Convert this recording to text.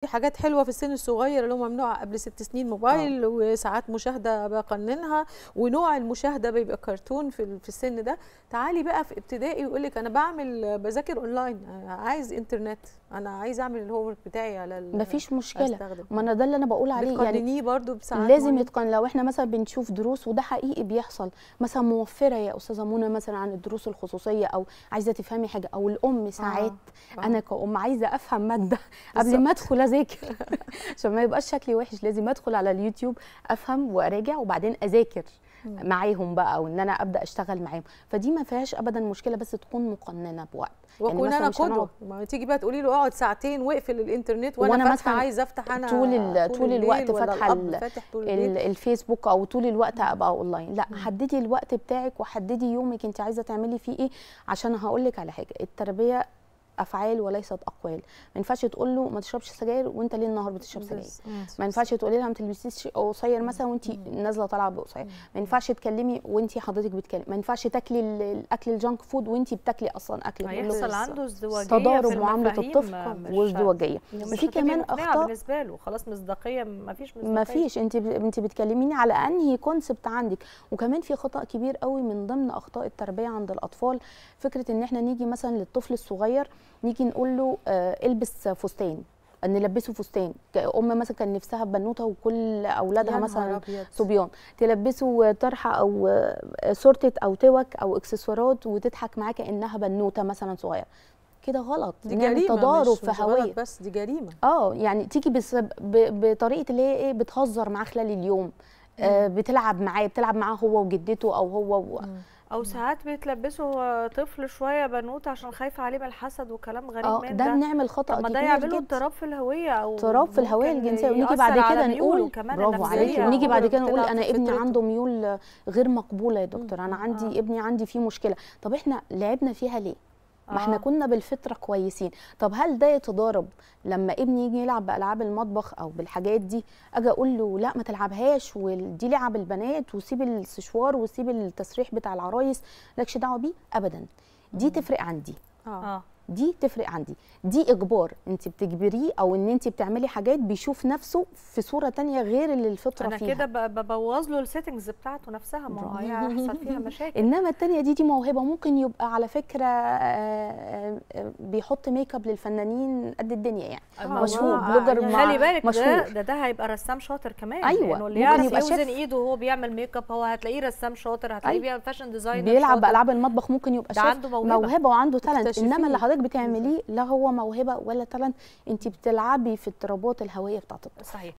في حاجات حلوه في السن الصغير اللي هو ممنوع قبل ست سنين موبايل أوه. وساعات مشاهده بقننها ونوع المشاهده بيبقى كرتون في في السن ده تعالي بقى في ابتدائي يقول لك انا بعمل بذاكر اونلاين عايز انترنت انا عايز اعمل الهوم ورك بتاعي على مفيش مشكله أستخدم. ما انا ده اللي انا بقول عليه يعني برضو بساعات لازم يتقن لو احنا مثلا بنشوف دروس وده حقيقي بيحصل مثلا موفره يا استاذه منى مثلا عن الدروس الخصوصيه او عايزه تفهمي حاجه او الام ساعات آه. آه. انا كأم عايزه افهم ماده قبل ما ادخل اذاكر عشان ما يبقاش شكلي وحش لازم ادخل على اليوتيوب افهم واراجع وبعدين اذاكر معاهم بقى وان انا ابدا اشتغل معاهم فدي ما فيهاش ابدا مشكله بس تكون مقننه بوقت وكون يعني انا قدوه ما تيجي بقى تقولي له اقعد ساعتين واقفل الانترنت وانا, وأنا فاتحه عايزه افتح انا طول ال طول, طول الوقت فاتحه الفيسبوك او طول الوقت ابقى اونلاين لا حددي الوقت بتاعك وحددي يومك انت عايزه تعملي فيه ايه عشان هقول لك على حاجه التربيه افعال وليست اقوال ما ينفعش تقول له ما تشربش سجاير وانت ليه النهار بتشرب سجاير ما ينفعش تقولي لها ما تلبسيش قصير مثلا وانت نازله طالعه بقصير ما ينفعش تكلمي وانت حضرتك بتكلمي ما ينفعش تاكلي الاكل الجانك فود وانت بتاكلي اصلا اكل يحصل عنده ازدواجيه تضارب معامله الطفل وازدواجيه في كمان اخطاء بالنسبه له خلاص مصداقيه ما فيش مصداقيه ما فيش انت انت بتكلميني على انهي كونسبت عندك وكمان في خطا كبير قوي من ضمن اخطاء التربيه عند الاطفال فكره ان احنا نيجي مثلا للطفل الصغير نيجي نقول له آه، البس فستان نلبسه فستان ام مثلا كان نفسها بنوته وكل اولادها مثلا صبيان تلبسه طرحه او سورتت آه، او توك او اكسسوارات وتضحك معاه كانها بنوته مثلا صغيره كده غلط دي يعني جريمه يعني تضارب في هويه بس دي جريمه اه يعني تيجي بس ب... بطريقه اللي هي ايه بتهزر معاه خلال اليوم آه بتلعب معاه بتلعب معاه هو وجدته او هو و... او ساعات بيتلبسوا طفل شويه بنوت عشان خايفه عليه من الحسد وكلام غريب آه، من ده, ده بنعمل خطا ما ده يعملوا اضطراب في الهويه او اضطراب في الهويه الجنسيه ونيجي بعد كده نقول برافو عليك ونيجي بعد كده نقول انا ابني عنده ميول غير مقبوله يا دكتور انا عندي آه. ابني عندي فيه مشكله طب احنا لعبنا فيها ليه ما احنا آه. كنا بالفطره كويسين طب هل ده يتضارب لما ابني يجي يلعب بالعاب المطبخ او بالحاجات دي اجي اقول له لا ما تلعبهاش ودي لعب البنات وسيب السشوار وسيب التسريح بتاع العرايس لكش دعوه بيه ابدا دي تفرق عندي اه, آه. دي تفرق عندي دي اجبار انت بتجبريه او ان انت بتعملي حاجات بيشوف نفسه في صوره تانية غير اللي الفطره أنا فيها انا كده ببوظ له السيتنجز بتاعته نفسها ما هو هيحصل فيها مشاكل انما التانية دي دي موهبه ممكن يبقى على فكره آه، آه، بيحط ميك اب للفنانين قد الدنيا يعني آه، مشهور بلوجر يعني خلي بالك مشهور. ده ده هيبقى رسام شاطر كمان ايوه يعني اللي يعرف يوزن ايده وهو بيعمل ميك اب هو هتلاقيه رسام شاطر هتلاقيه أيوة. بيعمل فاشن ديزاينر بيلعب بالعاب المطبخ ممكن يبقى شاطر عنده موهبه, موهبه وعنده تالنت انما اللي بتعمليه لا هو موهبه ولا تالنت انت بتلعبي في اضطرابات الهويه بتاعت الطفل صحيح